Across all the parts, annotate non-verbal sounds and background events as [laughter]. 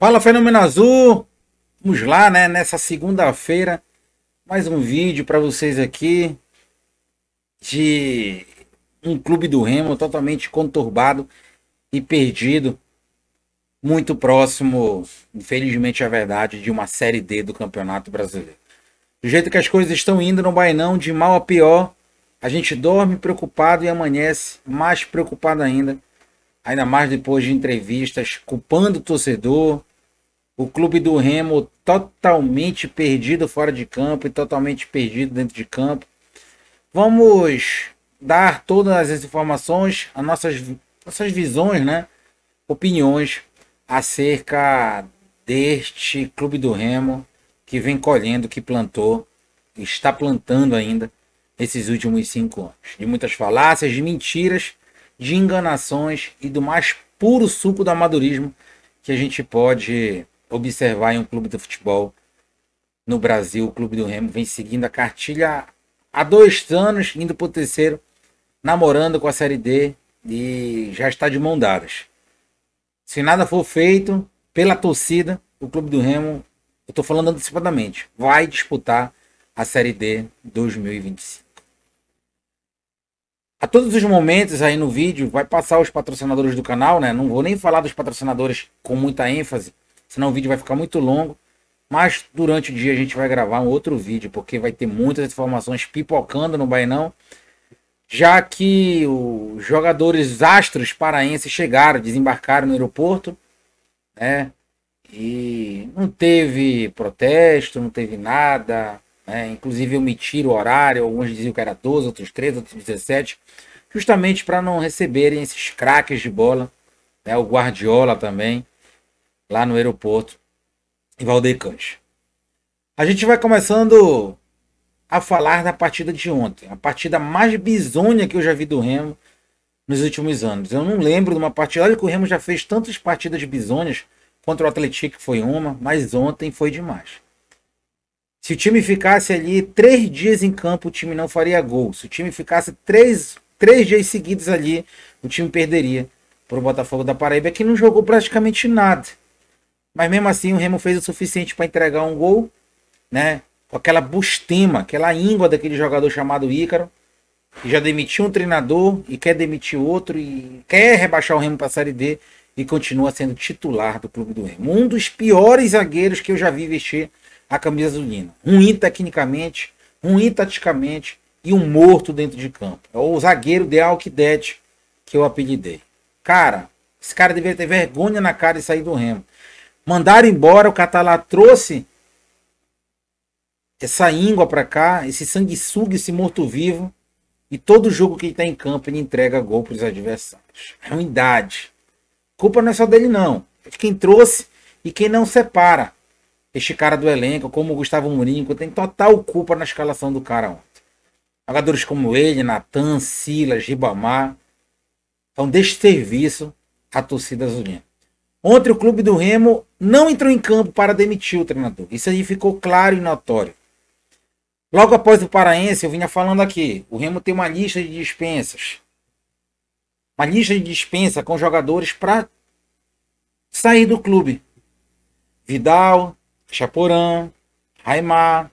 Fala Fenômeno Azul! Vamos lá, né? Nessa segunda-feira, mais um vídeo para vocês aqui de um clube do Remo totalmente conturbado e perdido, muito próximo, infelizmente é verdade, de uma Série D do Campeonato Brasileiro. Do jeito que as coisas estão indo, não vai não, de mal a pior, a gente dorme preocupado e amanhece mais preocupado ainda, ainda mais depois de entrevistas culpando o torcedor, o clube do Remo totalmente perdido fora de campo e totalmente perdido dentro de campo. Vamos dar todas as informações, as nossas, nossas visões, né? opiniões acerca deste clube do Remo que vem colhendo, que plantou, está plantando ainda esses últimos cinco anos. De muitas falácias, de mentiras, de enganações e do mais puro suco do amadurismo que a gente pode observar em um clube de futebol no Brasil, o clube do Remo vem seguindo a cartilha há dois anos, indo para o terceiro, namorando com a Série D e já está de mão dadas. Se nada for feito pela torcida, o clube do Remo, eu estou falando antecipadamente, vai disputar a Série D 2025. A todos os momentos aí no vídeo vai passar os patrocinadores do canal, né? Não vou nem falar dos patrocinadores com muita ênfase, senão o vídeo vai ficar muito longo. Mas durante o dia a gente vai gravar um outro vídeo, porque vai ter muitas informações pipocando no Bainão. Já que os jogadores astros paraenses chegaram, desembarcaram no aeroporto, né? E não teve protesto, não teve nada. Né? Inclusive eu me tiro o horário, alguns diziam que era 12, outros 13, outros 17, justamente para não receberem esses craques de bola. Né? O Guardiola também lá no aeroporto em Valdecante. A gente vai começando a falar da partida de ontem, a partida mais bizonha que eu já vi do Remo nos últimos anos. Eu não lembro de uma partida, olha que o Remo já fez tantas partidas bizonhas contra o Atlético foi uma, mas ontem foi demais. Se o time ficasse ali três dias em campo, o time não faria gol. Se o time ficasse três, três dias seguidos ali, o time perderia para o Botafogo da Paraíba, que não jogou praticamente nada. Mas mesmo assim, o Remo fez o suficiente para entregar um gol, né? Com aquela bustima, aquela íngua daquele jogador chamado Ícaro, que já demitiu um treinador e quer demitir outro e quer rebaixar o Remo para a Série D e continua sendo titular do clube do Remo. Um dos piores zagueiros que eu já vi vestir a camisa azulina. Ruim tecnicamente, ruim taticamente e um morto dentro de campo. É o zagueiro de Alquidete que eu apelidei. Cara, esse cara deveria ter vergonha na cara e sair do Remo. Mandaram embora, o catalá trouxe essa íngua para cá, esse sanguessuga, esse morto-vivo. E todo jogo que ele está em campo, ele entrega gol para os adversários. É Ruindade. Culpa não é só dele, não. É de quem trouxe e quem não separa este cara do elenco, como o Gustavo Mourinho, tem total culpa na escalação do cara ontem. Jogadores como ele, Natan, Silas, Ribamar, são desserviço à torcida azulina. Ontem o clube do Remo não entrou em campo para demitir o treinador. Isso aí ficou claro e notório. Logo após o Paraense, eu vinha falando aqui, o Remo tem uma lista de dispensas. Uma lista de dispensa com jogadores para sair do clube. Vidal, Chaporã, Raimar,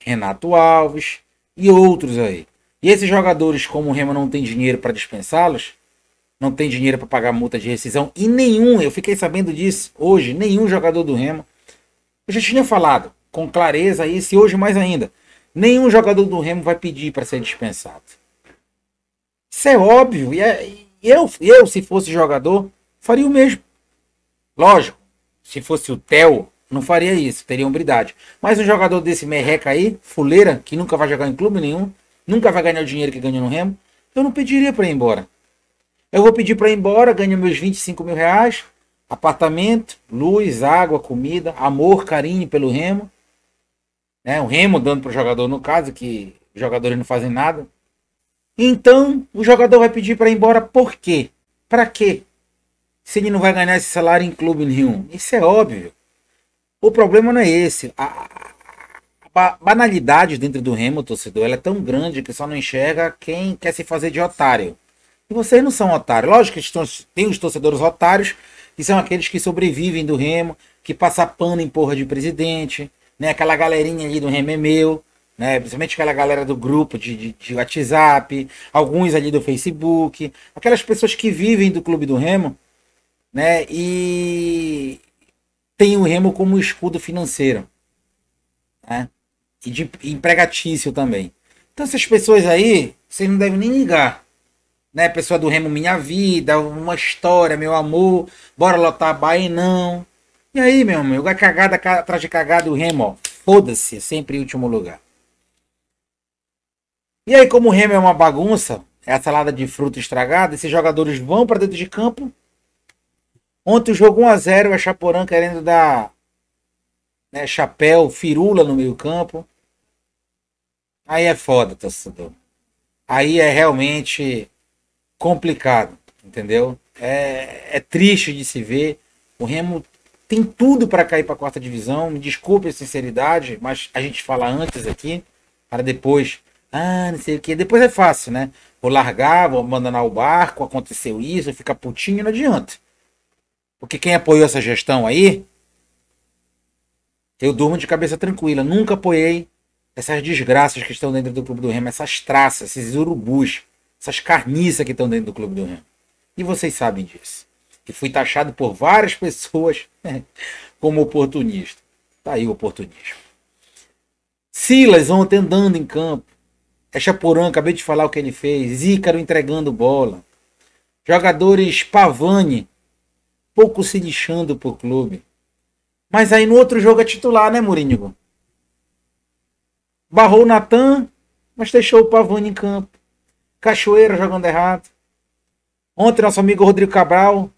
Renato Alves e outros aí. E esses jogadores, como o Remo não tem dinheiro para dispensá-los, não tem dinheiro para pagar multa de rescisão. E nenhum, eu fiquei sabendo disso hoje, nenhum jogador do Remo. Eu já tinha falado com clareza isso e hoje mais ainda. Nenhum jogador do Remo vai pedir para ser dispensado. Isso é óbvio. É, e eu, eu, se fosse jogador, faria o mesmo. Lógico, se fosse o Theo, não faria isso, teria umbridade Mas um jogador desse merreca aí, fuleira, que nunca vai jogar em clube nenhum, nunca vai ganhar o dinheiro que ganha no Remo, eu não pediria para ir embora. Eu vou pedir para ir embora, ganho meus 25 mil reais, apartamento, luz, água, comida, amor, carinho pelo remo. Né? O remo dando para o jogador, no caso, que os jogadores não fazem nada. Então, o jogador vai pedir para ir embora por quê? Para quê? Se ele não vai ganhar esse salário em clube nenhum. Isso é óbvio. O problema não é esse. A, a banalidade dentro do remo, torcedor, ela é tão grande que só não enxerga quem quer se fazer de otário. E vocês não são otários. Lógico que tem os torcedores otários, que são aqueles que sobrevivem do Remo, que passa pano em porra de presidente, né? Aquela galerinha ali do Remo é meu, né? Principalmente aquela galera do grupo de, de, de WhatsApp, alguns ali do Facebook, aquelas pessoas que vivem do clube do Remo, né? E tem o Remo como escudo financeiro, né? E de empregatício também. Então essas pessoas aí, vocês não devem nem ligar né? Pessoa do Remo Minha Vida, uma história, meu amor, bora lotar bahia não E aí, meu amigo, a cagada atrás de cagada o Remo, foda-se, é sempre último lugar. E aí, como o Remo é uma bagunça, é a salada de fruta estragada, esses jogadores vão para dentro de campo. Ontem o jogo 1x0, a Chaporã querendo dar né, chapéu, firula no meio campo. Aí é foda, torcedor. Aí é realmente complicado, entendeu? É, é triste de se ver. O Remo tem tudo para cair para a quarta divisão. Me desculpe a sinceridade, mas a gente fala antes aqui, para depois. Ah, não sei o que. Depois é fácil, né? Vou largar, vou abandonar o barco, aconteceu isso, fica putinho, não adianta. Porque quem apoiou essa gestão aí, eu durmo de cabeça tranquila. Nunca apoiei essas desgraças que estão dentro do clube do Remo, essas traças, esses urubus essas carniças que estão dentro do Clube do Remo. E vocês sabem disso. Que fui taxado por várias pessoas [laughs] como oportunista. Está aí o oportunismo. Silas ontem andando em campo. É Chaporã, acabei de falar o que ele fez. Ícaro entregando bola. Jogadores Pavani, pouco se lixando por clube. Mas aí no outro jogo é titular, né, Mourinho? Barrou o Natan, mas deixou o Pavani em campo. Cachoeira jogando errado. Ontem nosso amigo Rodrigo Cabral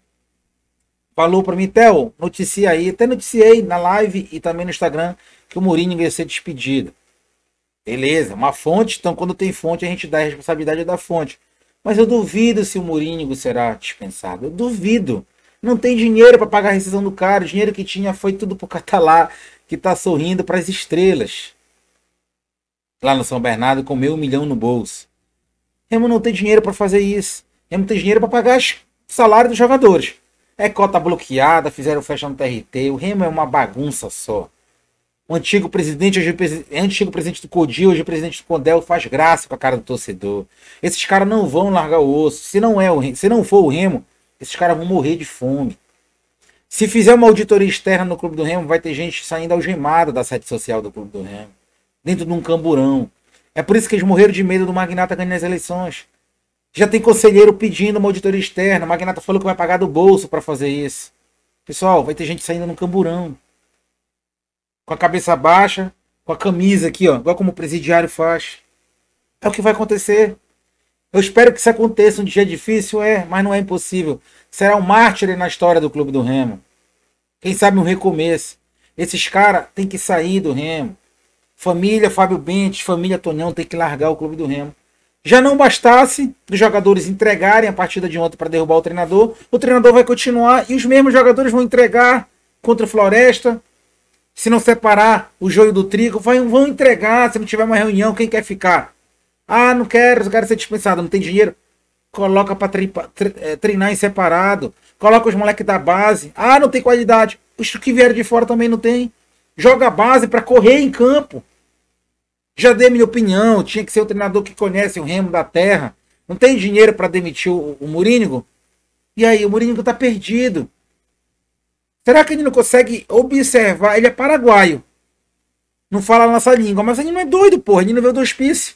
falou para mim, Theo, noticia aí, até noticiei na live e também no Instagram que o Mourinho ia ser despedido. Beleza, uma fonte, então quando tem fonte a gente dá a responsabilidade da fonte. Mas eu duvido se o Mourinho será dispensado. Eu duvido. Não tem dinheiro para pagar a rescisão do cara. O dinheiro que tinha foi tudo pro Catalá, que tá sorrindo para as estrelas. Lá no São Bernardo, com meio milhão no bolso. Remo é não tem dinheiro para fazer isso. Remo é tem dinheiro para pagar o salário dos jogadores. É cota bloqueada, fizeram festa no TRT. O Remo é uma bagunça só. O antigo presidente, hoje o é antigo presidente do Codil, hoje o presidente do Condel, faz graça com a cara do torcedor. Esses caras não vão largar o osso. Se não, é o Remo, se não for o Remo, esses caras vão morrer de fome. Se fizer uma auditoria externa no Clube do Remo, vai ter gente saindo algemada da sede social do Clube do Remo. Dentro de um camburão. É por isso que eles morreram de medo do Magnata ganhar as eleições. Já tem conselheiro pedindo uma auditoria externa. O Magnata falou que vai pagar do bolso para fazer isso. Pessoal, vai ter gente saindo no camburão. Com a cabeça baixa, com a camisa aqui, ó. Igual como o presidiário faz. É o que vai acontecer. Eu espero que isso aconteça um dia difícil, é, mas não é impossível. Será um mártir na história do Clube do Remo. Quem sabe um recomeço. Esses caras têm que sair do Remo. Família Fábio Bentes, família Tonhão tem que largar o clube do Remo. Já não bastasse dos jogadores entregarem a partida de ontem para derrubar o treinador, o treinador vai continuar e os mesmos jogadores vão entregar contra o Floresta. Se não separar o joio do trigo, vão entregar. Se não tiver uma reunião, quem quer ficar? Ah, não quero, eu quero ser dispensado, não tem dinheiro. Coloca para eh, treinar em separado. Coloca os moleques da base. Ah, não tem qualidade. Os que vieram de fora também não tem. Joga a base para correr em campo. Já dei minha opinião, tinha que ser o treinador que conhece o remo da terra. Não tem dinheiro para demitir o, o Mourinho? E aí, o Mourinho está perdido. Será que ele não consegue observar? Ele é paraguaio. Não fala a nossa língua, mas ele não é doido, porra. Ele não veio do hospício.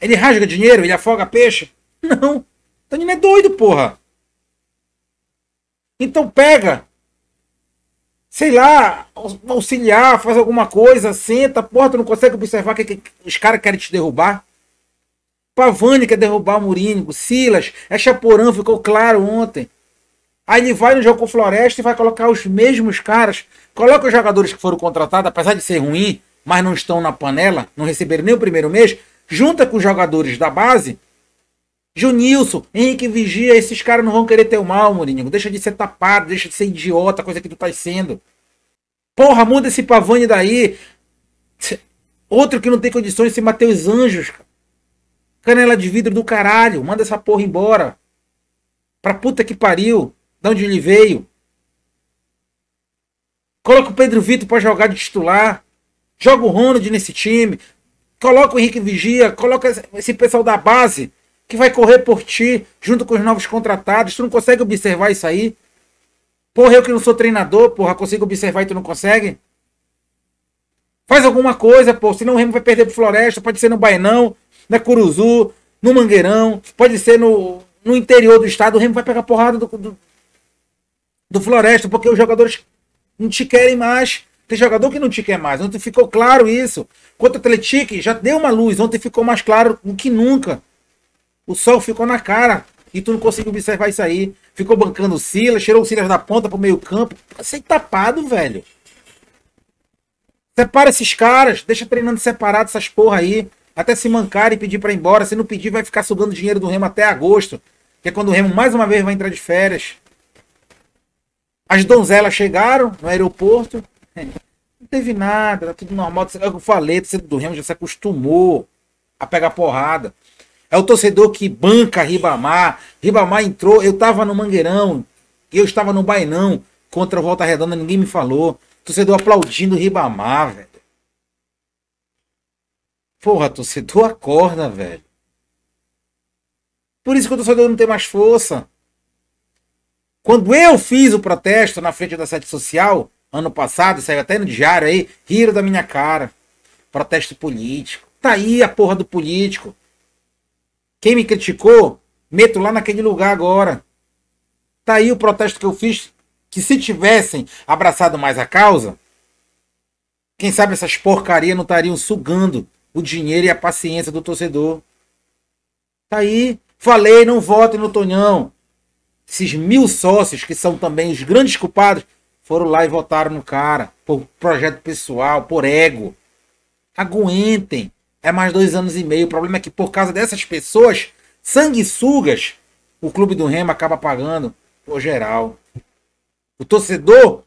Ele rasga dinheiro? Ele afoga peixe? [laughs] Não. Então ele não é doido, porra. Então pega sei lá, auxiliar, faz alguma coisa, senta, porta, não consegue observar que, que os caras querem te derrubar. Pavani quer derrubar o Mourinho, Silas, é Chaporã, ficou claro ontem. Aí ele vai no jogo com Floresta e vai colocar os mesmos caras. Coloca os jogadores que foram contratados, apesar de ser ruim, mas não estão na panela, não receberam nem o primeiro mês. Junta com os jogadores da base Junilson, Henrique Vigia, esses caras não vão querer teu mal, Mourinho. Deixa de ser tapado, deixa de ser idiota, coisa que tu tá sendo. Porra, muda esse Pavani daí. Outro que não tem condições, esse Matheus Anjos, Canela de vidro do caralho, manda essa porra embora. Pra puta que pariu, de onde ele veio. Coloca o Pedro Vitor pra jogar de titular. Joga o Ronald nesse time. Coloca o Henrique Vigia, coloca esse pessoal da base que vai correr por ti junto com os novos contratados. Tu não consegue observar isso aí? Porra, eu que não sou treinador, porra, consigo observar e tu não consegue? Faz alguma coisa, pô. Senão o Remo vai perder pro Floresta. Pode ser no Bainão, na Curuzu, no Mangueirão. Pode ser no, no interior do estado. O Remo vai pegar porrada do, do, do Floresta, porque os jogadores não te querem mais. Tem jogador que não te quer mais. Ontem ficou claro isso. Quanto o Atletique, já deu uma luz. Ontem ficou mais claro do que nunca. O sol ficou na cara. E tu não conseguiu observar isso aí. Ficou bancando o Silas, cheirou o Silas da ponta pro meio campo. Sem tá tapado, velho. Separa esses caras, deixa treinando separado essas porra aí. Até se mancar e pedir para ir embora. Se não pedir, vai ficar sugando dinheiro do Remo até agosto. Que é quando o Remo mais uma vez vai entrar de férias. As donzelas chegaram no aeroporto. É, não teve nada, tá tudo normal. É eu falei, do Remo já se acostumou a pegar porrada. É o torcedor que banca Ribamar. Ribamar entrou, eu estava no Mangueirão, eu estava no Bainão contra o Volta Redonda, ninguém me falou. Torcedor aplaudindo Ribamar, velho. Porra, torcedor acorda, velho. Por isso que o torcedor não tem mais força. Quando eu fiz o protesto na frente da sede social, ano passado, saiu até no diário aí, riram da minha cara. Protesto político. Tá aí a porra do político. Quem me criticou, meto lá naquele lugar agora. Tá aí o protesto que eu fiz, que se tivessem abraçado mais a causa, quem sabe essas porcarias não estariam sugando o dinheiro e a paciência do torcedor. Tá aí. Falei, não votem no Tonhão. Esses mil sócios, que são também os grandes culpados, foram lá e votaram no cara, por projeto pessoal, por ego. Aguentem é mais dois anos e meio. O problema é que por causa dessas pessoas sanguessugas, o clube do Remo acaba pagando por geral. O torcedor,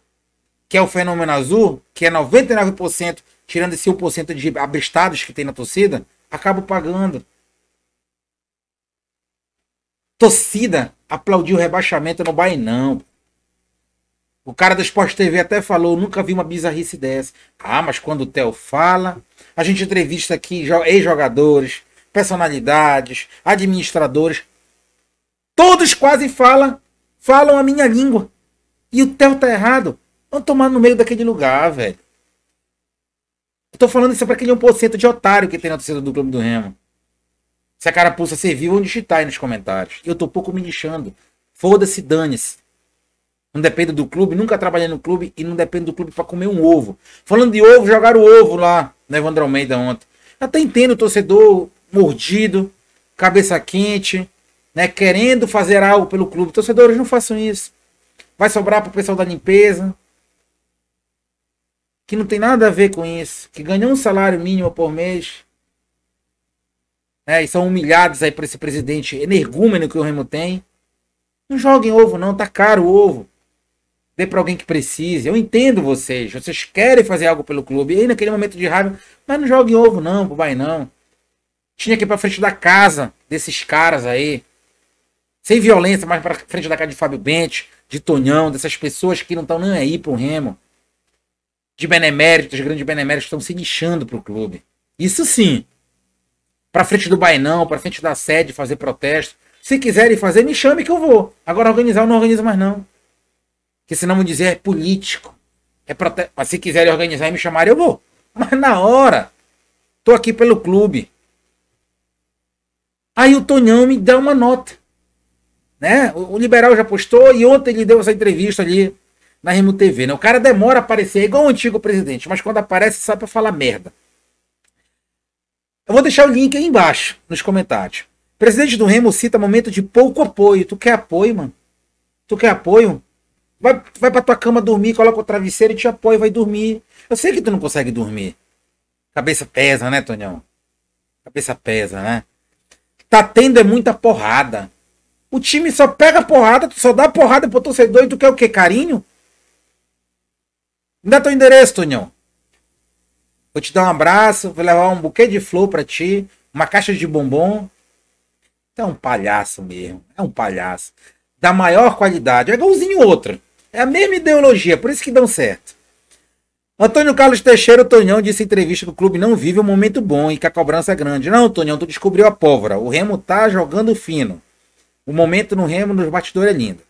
que é o fenômeno azul, que é 99%, tirando esse 1% de abestados que tem na torcida, acaba pagando. Torcida aplaudiu o rebaixamento no Bahia, não. O cara da Esporte TV até falou, nunca vi uma bizarrice dessa. Ah, mas quando o Theo fala, a gente entrevista aqui ex-jogadores, personalidades, administradores. Todos quase falam, falam a minha língua. E o Theo tá errado. Vamos tomar no meio daquele lugar, velho. Eu tô falando isso é pra aquele 1% de otário que tem na torcida do Clube do Remo. Se a cara carapuça serviu, vão digitar aí nos comentários. Eu tô pouco me lixando. Foda-se, dane-se. Não depende do clube, nunca trabalhei no clube e não depende do clube para comer um ovo. Falando de ovo, jogaram o ovo lá no né, Evandro Almeida ontem. Até entendo o torcedor mordido, cabeça quente, né, querendo fazer algo pelo clube. Torcedores, não façam isso. Vai sobrar para o pessoal da limpeza, que não tem nada a ver com isso, que ganham um salário mínimo por mês. Né, e são humilhados aí por esse presidente energúmeno que o Remo tem. Não joguem ovo, não, tá caro o ovo dê para alguém que precise. Eu entendo vocês, vocês querem fazer algo pelo clube. E aí, naquele momento de raiva, mas não jogue ovo, não, pro Bairro não. Tinha que ir pra frente da casa desses caras aí. Sem violência, mas pra frente da casa de Fábio Bente, de Tonhão, dessas pessoas que não estão nem aí pro Remo. De beneméritos, grandes beneméritos estão se lixando pro clube. Isso sim. Pra frente do Bainão, pra frente da sede, fazer protesto. Se quiserem fazer, me chame que eu vou. Agora organizar, eu não organizo mais não. Que se não me dizer é político. É prote... Mas se quiserem organizar e me chamarem, eu vou. [laughs] Mas na hora, tô aqui pelo clube. Aí o Tonhão me dá uma nota. Né? O, o liberal já postou e ontem ele deu essa entrevista ali na Remo TV. Né? O cara demora a aparecer, é igual o antigo presidente, mas quando aparece, sabe pra falar merda. Eu vou deixar o link aí embaixo, nos comentários. Presidente do Remo cita momento de pouco apoio. Tu quer apoio, mano? Tu quer apoio? Vai, vai pra tua cama dormir, coloca o travesseiro e te apoia, vai dormir. Eu sei que tu não consegue dormir. Cabeça pesa, né, Tonhão? Cabeça pesa, né? Tá tendo é muita porrada. O time só pega porrada, tu só dá porrada pro torcedor e tu quer o quê? Carinho? Me dá teu endereço, Tonhão. Vou te dar um abraço, vou levar um buquê de flor pra ti, uma caixa de bombom. Tu é um palhaço mesmo. É um palhaço. Da maior qualidade. É igualzinho outra. É a mesma ideologia, por isso que dão certo. Antônio Carlos Teixeira Tonhão disse em entrevista que o clube não vive um momento bom e que a cobrança é grande. Não, Tonhão, tu descobriu a pólvora. O Remo tá jogando fino. O momento no Remo, nos bastidores, é lindo.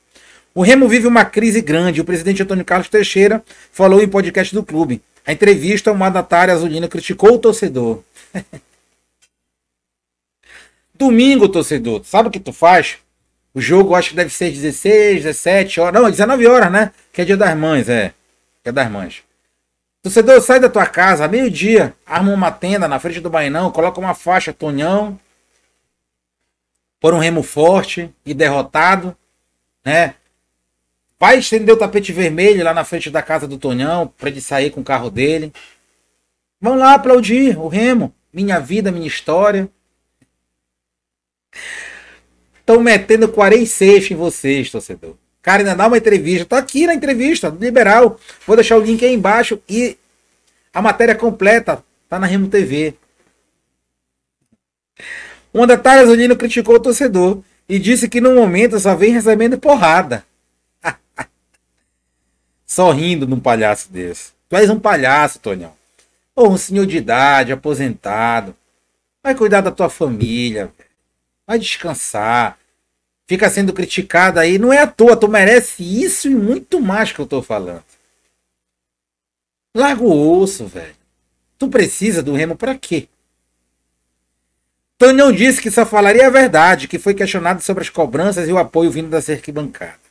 O Remo vive uma crise grande. O presidente Antônio Carlos Teixeira falou em podcast do clube. A entrevista, o mandatário azulino criticou o torcedor. [laughs] Domingo, torcedor, sabe o que tu faz? O jogo acho que deve ser 16, 17 horas. Não, 19 horas, né? Que é dia das mães, é. Que é das mães. Torcedor, sai da tua casa, meio-dia, arma uma tenda na frente do Bainão, coloca uma faixa Tonhão, por um remo forte e derrotado, né? Vai estender o tapete vermelho lá na frente da casa do Tonhão, para ele sair com o carro dele. Vão lá aplaudir o remo, minha vida, minha história. Estão metendo 46 em vocês, torcedor. Cara, ainda dá uma entrevista. Tá aqui na entrevista do Liberal. Vou deixar o link aí embaixo e a matéria completa tá na Remo TV. Um detalhe, Zulino criticou o torcedor e disse que no momento só vem recebendo porrada. Sorrindo [laughs] num palhaço desse. Tu és um palhaço, Tonhão. Ou um senhor de idade, aposentado. Vai cuidar da tua família. Vai descansar. Fica sendo criticado aí. Não é à toa, tu merece isso e muito mais que eu tô falando. Larga o osso, velho. Tu precisa do Remo para quê? Tânion disse que só falaria a verdade, que foi questionado sobre as cobranças e o apoio vindo da arquibancada.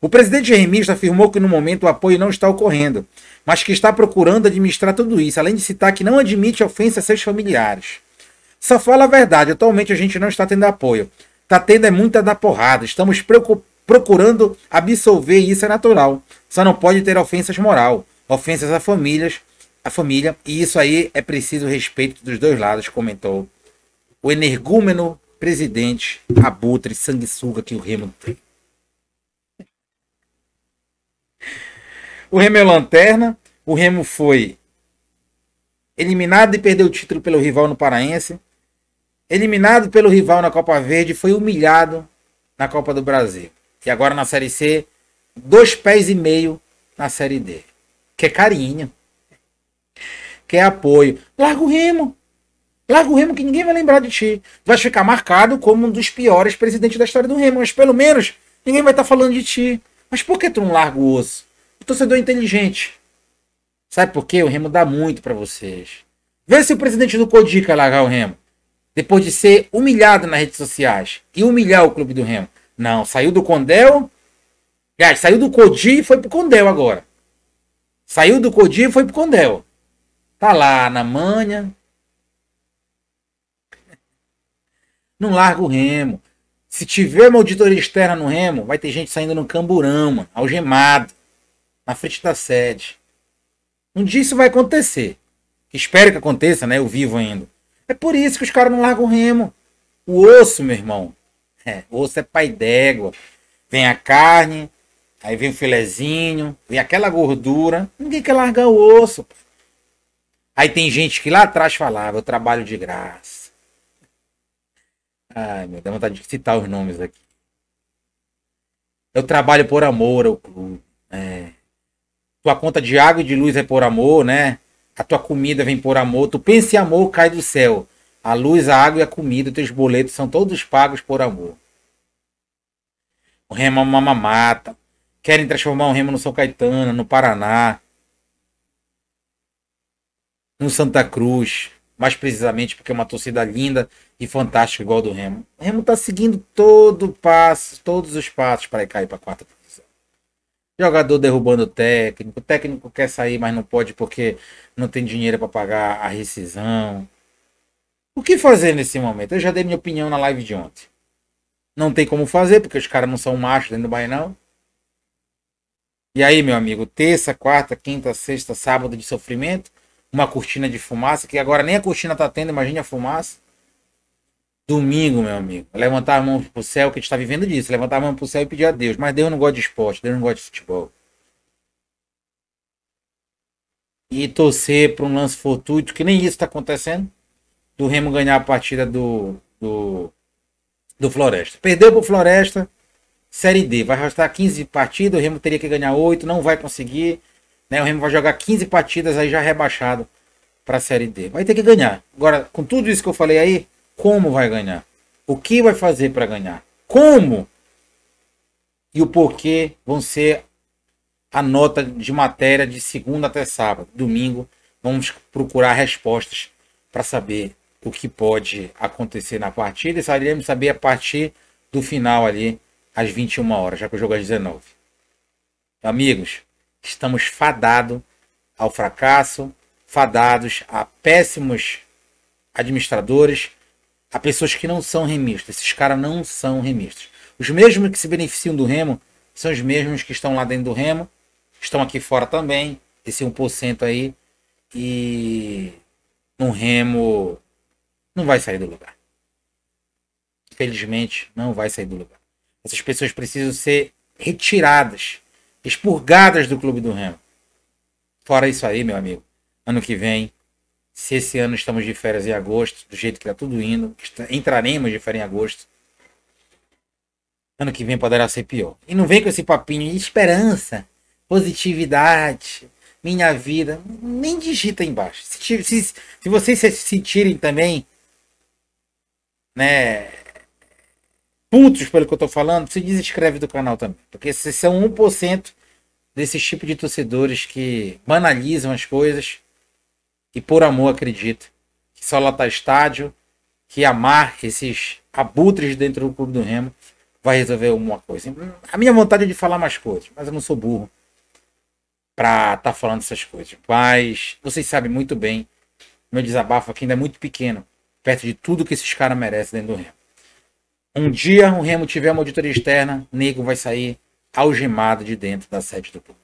O presidente remista afirmou que no momento o apoio não está ocorrendo, mas que está procurando administrar tudo isso, além de citar que não admite ofensa a seus familiares. Só fala a verdade, atualmente a gente não está tendo apoio. Está tendo é muita da porrada. Estamos procurando absolver e isso é natural. Só não pode ter ofensas moral, ofensas a famílias, a família, e isso aí é preciso respeito dos dois lados, comentou o energúmeno presidente abutre sanguessuga que o Remo tem. O Remo é lanterna. O Remo foi eliminado e perdeu o título pelo rival no Paraense. Eliminado pelo rival na Copa Verde, foi humilhado na Copa do Brasil. E agora na Série C, dois pés e meio na Série D. Quer é carinho. Quer é apoio. Larga o remo. Larga o remo que ninguém vai lembrar de ti. Vai ficar marcado como um dos piores presidentes da história do remo. Mas pelo menos ninguém vai estar tá falando de ti. Mas por que tu não larga o osso? O torcedor é inteligente. Sabe por quê? O remo dá muito para vocês. Vê se o presidente do Codica largar o remo. Depois de ser humilhado nas redes sociais e humilhar o clube do Remo. Não, saiu do Condel. gás, saiu do Codi e foi pro Condel agora. Saiu do Codi e foi pro Condel. Tá lá na manha. Não larga o Remo. Se tiver uma auditoria externa no Remo, vai ter gente saindo no camburão, mano, algemado, na frente da sede. Um dia isso vai acontecer. Espero que aconteça, né? Eu vivo ainda. É por isso que os caras não largam o remo. O osso, meu irmão. É, o osso é pai d'égua. Vem a carne, aí vem o filezinho, vem aquela gordura. Ninguém quer largar o osso. Aí tem gente que lá atrás falava, eu trabalho de graça. Ai, meu, dá vontade de citar os nomes aqui. Eu trabalho por amor ao clube. É. conta de água e de luz é por amor, né? A tua comida vem por amor. Tu pensa em amor, cai do céu. A luz, a água e a comida, teus boletos são todos pagos por amor. O remo é uma mamata. Querem transformar o remo no São Caetano, no Paraná, no Santa Cruz. Mais precisamente porque é uma torcida linda e fantástica igual a do Remo. O Remo está seguindo todo o passo, todos os passos para cair para a quarta Jogador derrubando o técnico, o técnico quer sair, mas não pode porque não tem dinheiro para pagar a rescisão. O que fazer nesse momento? Eu já dei minha opinião na live de ontem. Não tem como fazer, porque os caras não são machos dentro do Bainão. E aí, meu amigo, terça, quarta, quinta, sexta, sábado de sofrimento, uma cortina de fumaça, que agora nem a cortina tá tendo, imagine a fumaça. Domingo, meu amigo, levantar a mão pro céu, que a gente tá vivendo disso, levantar a mão pro céu e pedir a Deus. Mas Deus não gosta de esporte, Deus não gosta de futebol. E torcer para um lance fortuito, que nem isso tá acontecendo, do Remo ganhar a partida do, do, do Floresta. Perdeu pro Floresta, Série D. Vai arrastar 15 partidas, o Remo teria que ganhar 8, não vai conseguir. Né? O Remo vai jogar 15 partidas aí já rebaixado para a Série D. Vai ter que ganhar. Agora, com tudo isso que eu falei aí, como vai ganhar? O que vai fazer para ganhar? Como? E o porquê vão ser a nota de matéria de segunda até sábado. Domingo vamos procurar respostas para saber o que pode acontecer na partida e saberemos saber a partir do final ali às 21 horas, já que o jogo é às 19. Amigos, estamos fadados ao fracasso, fadados a péssimos administradores, a pessoas que não são remistas. Esses caras não são remistas. Os mesmos que se beneficiam do remo são os mesmos que estão lá dentro do remo, estão aqui fora também, esse 1% aí. E no remo não vai sair do lugar. Infelizmente, não vai sair do lugar. Essas pessoas precisam ser retiradas, expurgadas do clube do remo. Fora isso aí, meu amigo, ano que vem se esse ano estamos de férias em agosto, do jeito que está tudo indo, entraremos de férias em agosto. Ano que vem poderá ser pior. E não vem com esse papinho de esperança, positividade, minha vida. Nem digita embaixo. Se, se, se vocês se sentirem também, né, putos pelo que eu tô falando, se desinscreve do canal também. Porque vocês são 1% desse tipo de torcedores que banalizam as coisas e por amor acredita, que só lotar estádio, que amar esses abutres dentro do clube do Remo vai resolver alguma coisa. A minha vontade é de falar mais coisas, mas eu não sou burro para estar tá falando essas coisas. Mas vocês sabem muito bem, meu desabafo aqui ainda é muito pequeno, perto de tudo que esses caras merecem dentro do Remo. Um dia o Remo tiver uma auditoria externa, o nego vai sair algemado de dentro da sede do clube.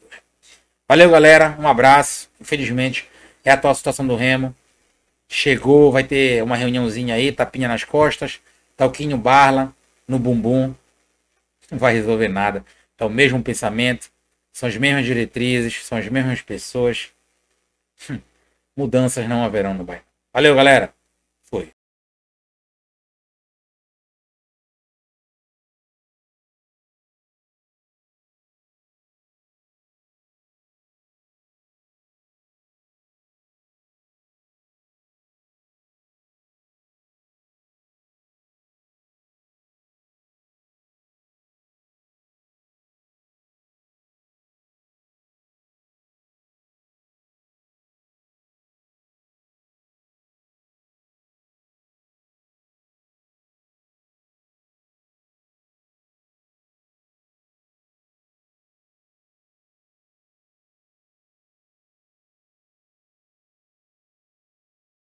Valeu, galera. Um abraço. Infelizmente, é a atual situação do Remo. Chegou, vai ter uma reuniãozinha aí, tapinha nas costas, talquinho tá barla no bumbum. Não vai resolver nada. É o mesmo pensamento, são as mesmas diretrizes, são as mesmas pessoas. Hum, mudanças não haverão no bairro. Valeu, galera. Fui.